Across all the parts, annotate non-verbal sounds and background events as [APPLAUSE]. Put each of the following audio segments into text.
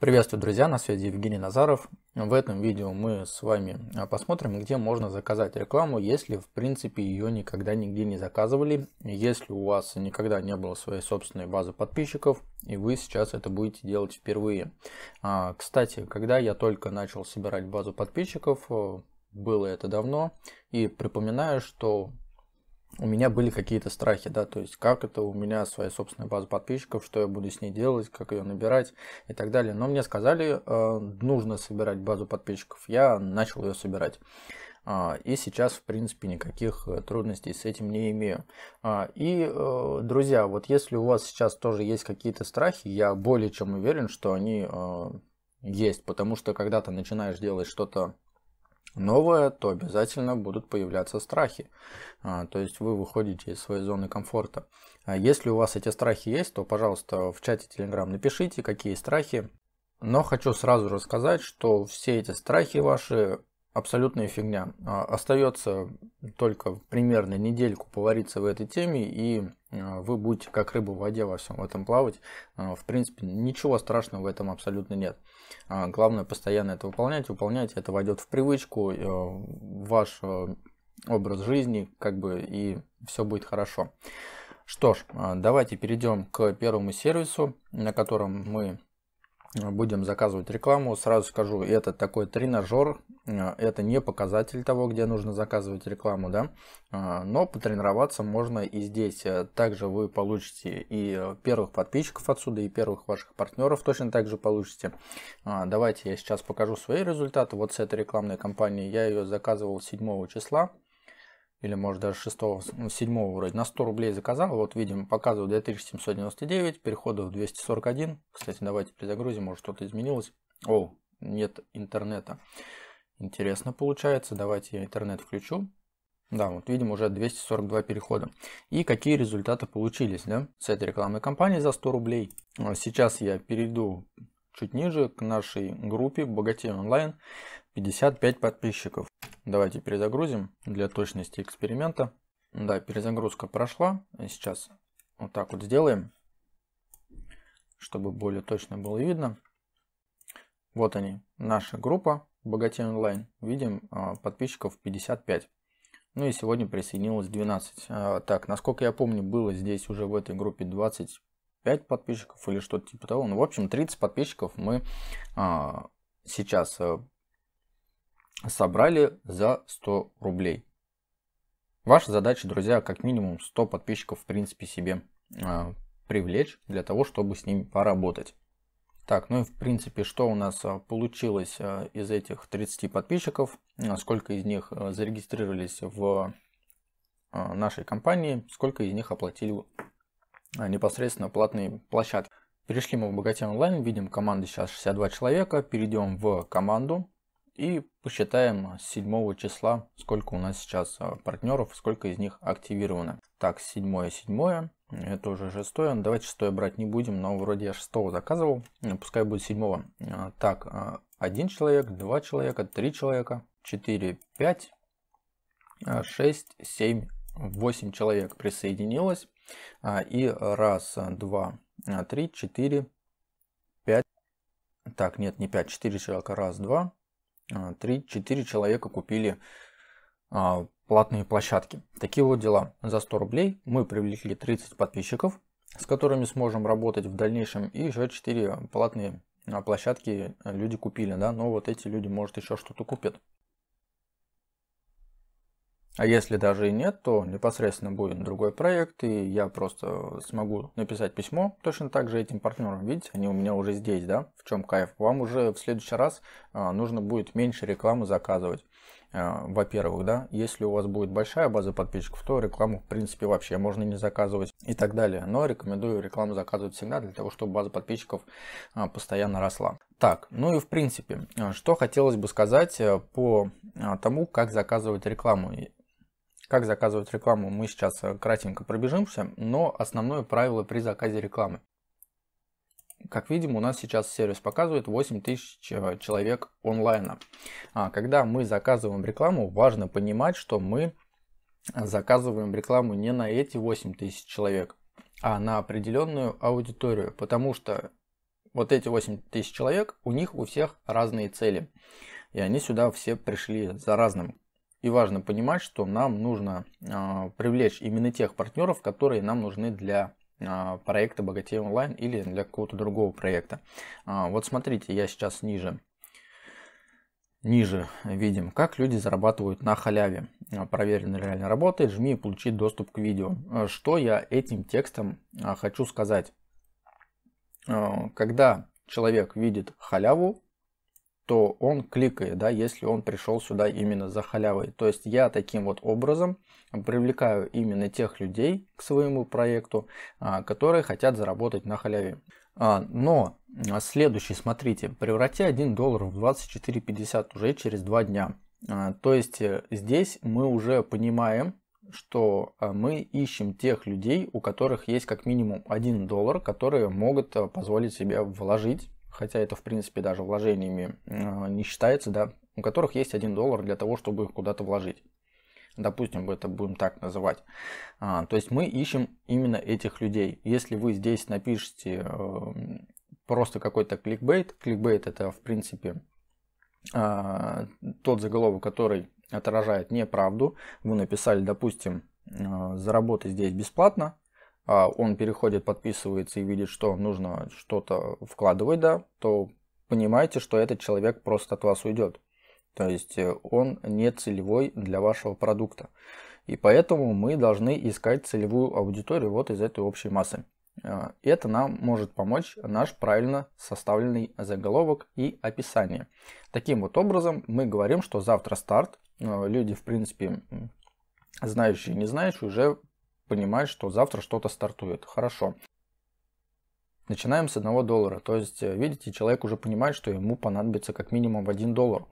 Приветствую, друзья, на связи Евгений Назаров. В этом видео мы с вами а, посмотрим, где можно заказать рекламу, если в принципе ее никогда нигде не заказывали, если у вас никогда не было своей собственной базы подписчиков, и вы сейчас это будете делать впервые. А, кстати, когда я только начал собирать базу подписчиков, э, было это давно, и припоминаю, что у меня были какие-то страхи, да, то есть как это у меня своя собственная база подписчиков, что я буду с ней делать, как ее набирать и так далее. Но мне сказали, э, нужно собирать базу подписчиков. Я начал ее собирать. А, и сейчас, в принципе, никаких э, трудностей с этим не имею. А, и, э, друзья, вот если у вас сейчас тоже есть какие-то страхи, я более чем уверен, что они есть, потому что когда ты начинаешь делать что-то новое, то обязательно будут появляться страхи. А, то есть вы выходите из своей зоны комфорта. А если у вас эти страхи есть, то, пожалуйста, в чате Telegram напишите, какие страхи. Но хочу сразу же сказать, что все эти страхи ваши абсолютная фигня. А, остается только примерно недельку повариться в этой теме, и вы будете как рыба в воде во всем этом плавать. В принципе, ничего страшного в этом абсолютно нет. А, главное постоянно это выполнять, выполнять, это войдет в привычку, э, в ваш э, образ жизни, как бы, и все будет хорошо. Что ж, а, давайте перейдем к первому сервису, на котором мы будем заказывать рекламу. Сразу скажу, это такой тренажер, э, это не показатель того, где нужно заказывать рекламу, да, э, но потренироваться можно и здесь. Э, также вы получите и первых подписчиков отсюда, и первых ваших партнеров точно так же получите. Давайте я сейчас покажу свои результаты. Вот с этой рекламной кампании я ее заказывал 7 числа или может даже 6, 7 ну, вроде, на 100 рублей заказал. Вот видим, показываю 2799, переходу в 241. Кстати, давайте при загрузе может что-то изменилось. О, нет интернета. Интересно получается, давайте я интернет включу. Да, вот видим уже 242 перехода. И какие результаты получились, да? С этой рекламной кампании за 100 рублей. А сейчас я перейду чуть ниже к нашей группе «Богатей онлайн». 55 подписчиков. Давайте перезагрузим для точности эксперимента. Да, перезагрузка прошла. Сейчас вот так вот сделаем, чтобы более точно было видно. Вот они, наша группа «Богатей онлайн». Видим а, подписчиков 55. Ну и сегодня присоединилось 12. А, так, насколько я помню, было здесь уже в этой группе 25 подписчиков или что-то типа того. Ну, в общем, 30 подписчиков мы а, сейчас собрали за 100 рублей. Ваша задача, друзья, как минимум 100 подписчиков, в принципе, себе э, привлечь для того, чтобы с ними поработать. Так, ну и в принципе, что у нас а, получилось а, из этих 30 подписчиков, сколько из них зарегистрировались в нашей компании, сколько из них оплатили непосредственно платные площадки. Перешли мы в Богатей онлайн, видим команды сейчас 62 человека, перейдем в команду, и посчитаем с 7 числа, сколько у нас сейчас а, партнеров, сколько из них активировано. Так, 7, 7, это уже 6. Ну, давайте 6 брать не будем, но вроде я 6 заказывал, пускай будет 7. А, так, 1 а, человек, 2 человека, 3 человека, 4, 5, 6, 7, 8 человек присоединилось. И раз, два, три, четыре, пять. Так, нет, не пять, четыре человека. Раз, два, 3-4 а, человека купили а, платные площадки. Такие вот дела. За 100 рублей мы привлекли 30 подписчиков, с которыми сможем работать в дальнейшем. И еще 4 платные а, площадки э, люди купили. Да? Но вот эти люди, может, еще что-то купят. А если даже и нет, то непосредственно будет другой проект, и я просто смогу написать письмо точно так же этим партнерам. Видите, они у меня уже здесь, да? В чем кайф? Вам уже в следующий раз а, нужно будет меньше рекламы заказывать. А, во-первых, да, если у вас будет большая база подписчиков, то рекламу, в принципе, вообще можно не заказывать и так далее. Но рекомендую рекламу заказывать всегда для того, чтобы база подписчиков а, постоянно росла. Так, ну и в принципе, что хотелось бы сказать э, по тому, как заказывать рекламу как заказывать рекламу, мы сейчас э, кратенько пробежимся, но основное правило при заказе рекламы. Как видим, у нас сейчас сервис показывает 8000 э, человек онлайна. А, когда мы заказываем рекламу, важно понимать, что мы заказываем рекламу не на эти 8000 человек, а на определенную аудиторию, потому что вот эти 8000 человек, у них у всех разные цели. И они сюда все пришли за разным. И важно понимать, что нам нужно э, привлечь именно тех партнеров, которые нам нужны для э, проекта «Богатей онлайн» или для какого-то другого проекта. Э, вот смотрите, я сейчас ниже ниже видим, как люди зарабатывают на халяве. Проверено реально работает, жми и получи доступ к видео. Что я этим текстом хочу сказать? Когда человек видит халяву, то он кликает, да, если он пришел сюда именно за халявой. То есть я таким вот образом привлекаю именно тех людей к своему проекту, а, которые хотят заработать на халяве. А, но а, следующий, смотрите, преврати 1 доллар в 24,50 уже через 2 дня. То есть э, здесь мы уже понимаем, что мы ищем тех людей, у которых есть как минимум 1 доллар, которые могут позволить себе вложить хотя это, в принципе, даже вложениями а, не считается, да, у которых есть 1 доллар для того, чтобы их куда-то вложить. Допустим, это будем так называть. А, то есть мы ищем именно этих людей. Если вы здесь напишите э, просто какой-то кликбейт, кликбейт это, в принципе, э, тот заголовок, который отражает неправду, вы написали, допустим, э, заработать здесь бесплатно, а, он переходит, подписывается и видит, что нужно что-то вкладывать, да, то понимаете, что этот человек просто от вас уйдет. То есть э, он не целевой для вашего продукта. И поэтому мы должны искать целевую аудиторию вот из этой общей массы. А, это нам может помочь наш правильно составленный заголовок и описание. Таким вот образом мы говорим, что завтра старт. А, люди, в принципе, знающие и не знающие, уже понимать, что завтра что-то стартует. Хорошо. Начинаем с 1 доллара. То есть, э, видите, человек уже понимает, что ему понадобится как минимум 1 доллар.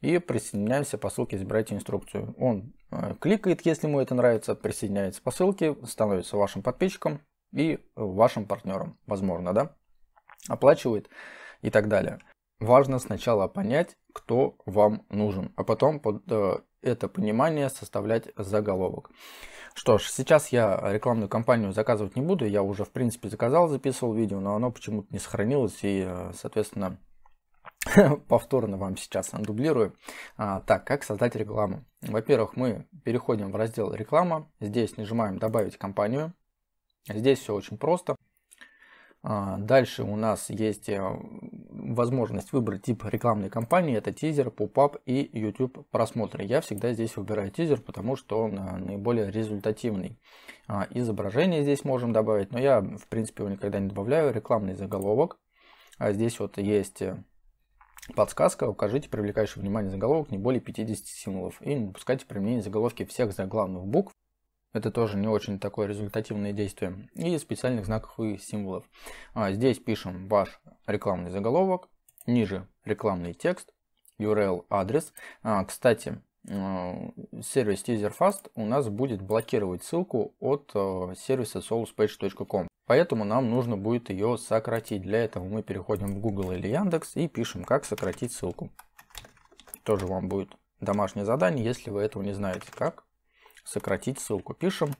И присоединяемся по ссылке «Избирайте инструкцию». Он э, кликает, если ему это нравится, присоединяется по ссылке, становится вашим подписчиком и э, вашим партнером, возможно, да? Оплачивает и так далее. Важно сначала понять, кто вам нужен, а потом под это понимание составлять заголовок. Что ж, сейчас я рекламную кампанию заказывать не буду. Я уже, в принципе, заказал, записывал видео, но оно почему-то не сохранилось. И, э, соответственно, [LAUGHS] повторно вам сейчас дублирую. А, так, как создать рекламу? Во-первых, мы переходим в раздел «Реклама». Здесь нажимаем «Добавить компанию». Здесь все очень просто. А, дальше у нас есть э, возможность выбрать тип рекламной кампании. Это тизер, попап и YouTube просмотры. Я всегда здесь выбираю тизер, потому что он э, наиболее результативный. А, изображение здесь можем добавить, но я в принципе его никогда не добавляю. Рекламный заголовок. А здесь вот есть э, Подсказка. Укажите привлекающий внимание заголовок не более 50 символов и не допускайте применение заголовки всех заглавных букв это тоже не очень такое результативное действие. И специальных знаков и символов. А, здесь пишем ваш рекламный заголовок, ниже рекламный текст, URL адрес. А, кстати, а, сервис TeaserFast у нас будет блокировать ссылку от сервиса soluspage.com. Поэтому нам нужно будет ее сократить. Для этого мы переходим в Google или Яндекс и пишем, как сократить ссылку. Тоже вам будет домашнее задание, если вы этого не знаете, как сократить ссылку. Пишем.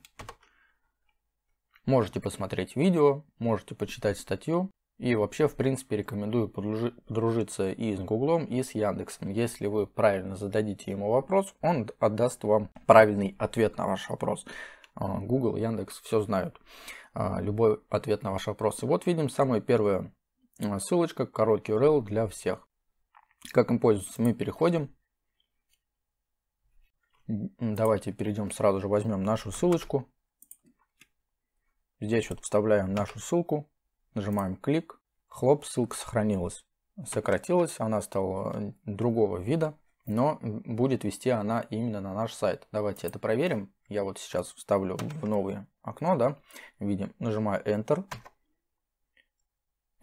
Можете посмотреть видео, можете почитать статью. И вообще, в принципе, рекомендую подружиться и с Гуглом, и с Яндексом. Если вы правильно зададите ему вопрос, он отдаст вам правильный ответ на ваш вопрос. А, Google, Яндекс все знают. А, любой ответ на ваш вопрос. И вот видим самая первая а, ссылочка, короткий URL для всех. Как им пользоваться? Мы переходим, Давайте перейдем сразу же, возьмем нашу ссылочку. Здесь вот вставляем нашу ссылку, нажимаем клик, хлоп, ссылка сохранилась. Сократилась, она стала э, другого вида, но будет вести она именно на наш сайт. Давайте это проверим. Я вот сейчас вставлю в новое окно, да, видим, нажимаю Enter.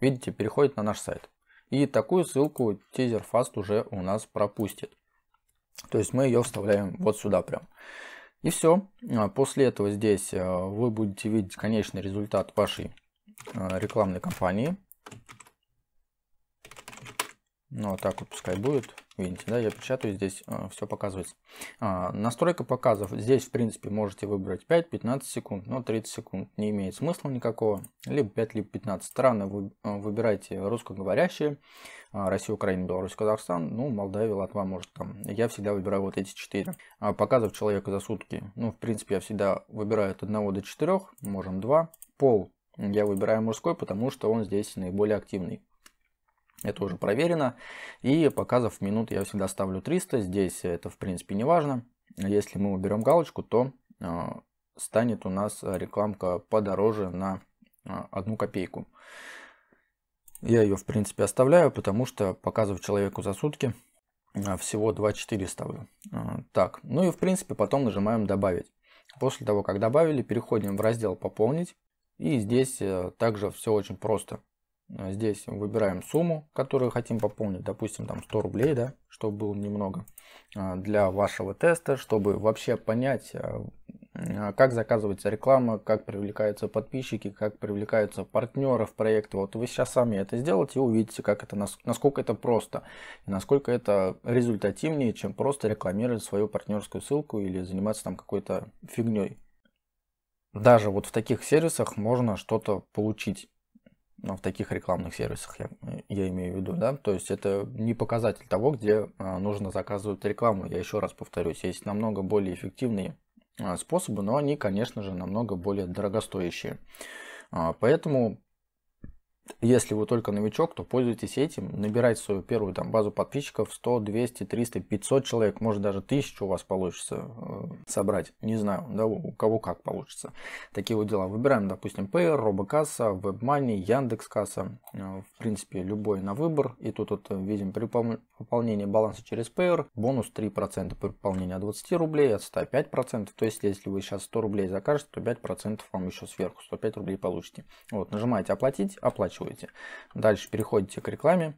Видите, переходит на наш сайт. И такую ссылку Тизер TeaserFast уже у нас пропустит. То есть мы ее вставляем вот сюда прям. И все. А после этого здесь э, вы будете видеть конечный результат вашей э, рекламной кампании. Ну, а так вот пускай будет. Видите, да, я печатаю, здесь э, все показывается. А, настройка показов. Здесь, в принципе, можете выбрать 5-15 секунд, но 30 секунд не имеет смысла никакого. Либо 5, либо 15. Страны вы, э, выбирайте русскоговорящие. Э, а, Россия, Украина, Беларусь, Казахстан. Ну, Молдавия, Латва, может там. Я всегда выбираю вот эти 4. А, показов человека за сутки. Ну, в принципе, я всегда выбираю от 1 до 4. Можем 2. Пол я выбираю мужской, потому что он здесь наиболее активный. Это уже проверено. И показов в минут я всегда ставлю 300. Здесь это, в принципе, не важно. Если мы уберем галочку, то э, станет у нас рекламка подороже на э, одну копейку. Я ее, в принципе, оставляю, потому что показов человеку за сутки а, всего 2.4 ставлю. Так, ну и, в принципе, потом нажимаем «Добавить». После того, как добавили, переходим в раздел «Пополнить». И здесь э, также все очень просто. А, здесь выбираем сумму, которую хотим пополнить, допустим, там 100 рублей, да, чтобы было немного а, для вашего теста, чтобы вообще понять, а, как заказывается реклама, как привлекаются подписчики, как привлекаются партнеры в проект. Вот вы сейчас сами это сделаете и увидите, как это, насколько это просто насколько это результативнее, чем просто рекламировать свою партнерскую ссылку или заниматься там какой-то фигней. Даже вот в таких сервисах можно что-то получить. Э, в таких рекламных сервисах, я, э, я имею в виду, да, то есть это не показатель того, где а, нужно заказывать рекламу, я еще раз повторюсь, есть намного более эффективные а, способы, но они, конечно же, намного более дорогостоящие. А, поэтому если вы только новичок, то пользуйтесь этим, набирайте свою первую там, базу подписчиков 100, 200, 300, 500 человек, может даже 1000 у вас получится э, собрать, не знаю, да, у кого как получится. Такие вот дела. Выбираем, допустим, Payer, Робокасса, WebMoney, Яндекс.Касса, э, в принципе, любой на выбор. И тут вот э, видим при пополнении баланса через Payer бонус 3% при пополнении от 20 рублей, от 100 5%, то есть если вы сейчас 100 рублей закажете, то 5% вам еще сверху, 105 рублей получите. Вот, нажимаете оплатить, оплачиваете оплачиваете. Дальше переходите к рекламе.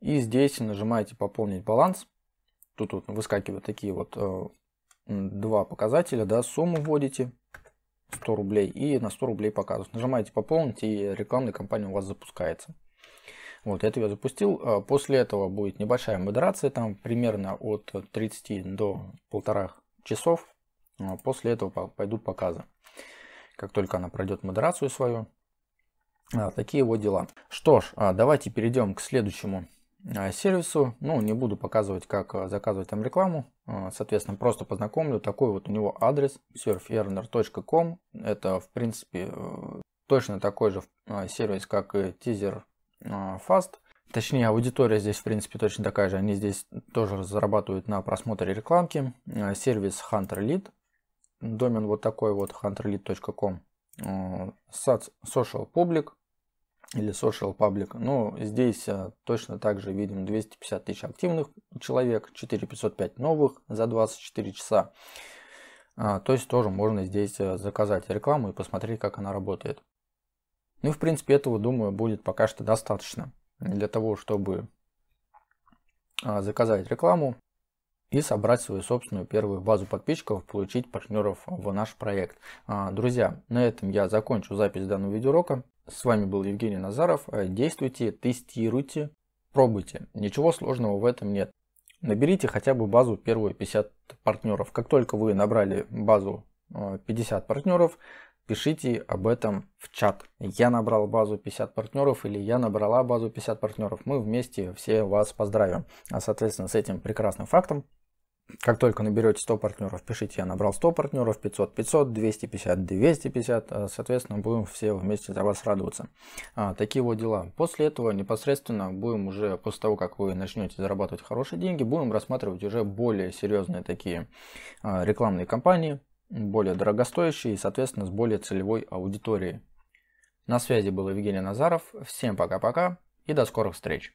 И здесь нажимаете «Пополнить баланс». Тут вот выскакивают такие вот э, два показателя, да, сумму вводите, 100 рублей, и на 100 рублей показывают. Нажимаете «Пополнить», и рекламная кампания у вас запускается. Вот, это я запустил. Э, после этого будет небольшая модерация, там примерно от 30 до полтора часов. Э, после этого пойдут показы. Как только она пройдет модерацию свою, а, такие вот дела. Что ж, а, давайте перейдем к следующему а, сервису. Ну, не буду показывать, как заказывать там рекламу. Соответственно, просто познакомлю. Такой вот у него адрес surferner.com. Это, в принципе, э, точно такой же сервис, как и Teaser Fast. Точнее, аудитория здесь, в принципе, точно такая же. Они здесь тоже зарабатывают на просмотре рекламки. Сервис Hunter Lead. Домен вот такой вот, hunterlead.com. Э, social Public или Social Public. Ну, здесь э, точно также видим 250 тысяч активных человек, 4505 новых за 24 часа. А, то есть тоже можно здесь э, заказать рекламу и посмотреть, как она работает. Ну и в принципе этого, думаю, будет пока что достаточно для того, чтобы а, заказать рекламу и собрать свою собственную первую базу подписчиков, получить партнеров в наш проект. А, друзья, на этом я закончу запись данного видеоурока. С вами был Евгений Назаров. Э, действуйте, тестируйте, пробуйте. Ничего сложного в этом нет. Наберите хотя бы базу первые 50 партнеров. Как только вы набрали базу 50 э, партнеров, пишите об этом в чат. Я набрал базу 50 партнеров или я набрала базу 50 партнеров. Мы вместе все вас поздравим. А соответственно с этим прекрасным фактом как только наберете 100 партнеров, пишите, я набрал 100 партнеров, 500, 500, 250, 250, соответственно, будем все вместе за вас радоваться. А, такие вот дела. После этого непосредственно будем уже, после того, как вы начнете зарабатывать хорошие деньги, будем рассматривать уже более серьезные такие а, рекламные кампании, более дорогостоящие и, соответственно, с более целевой аудиторией. На связи был Евгений Назаров. Всем пока-пока и до скорых встреч!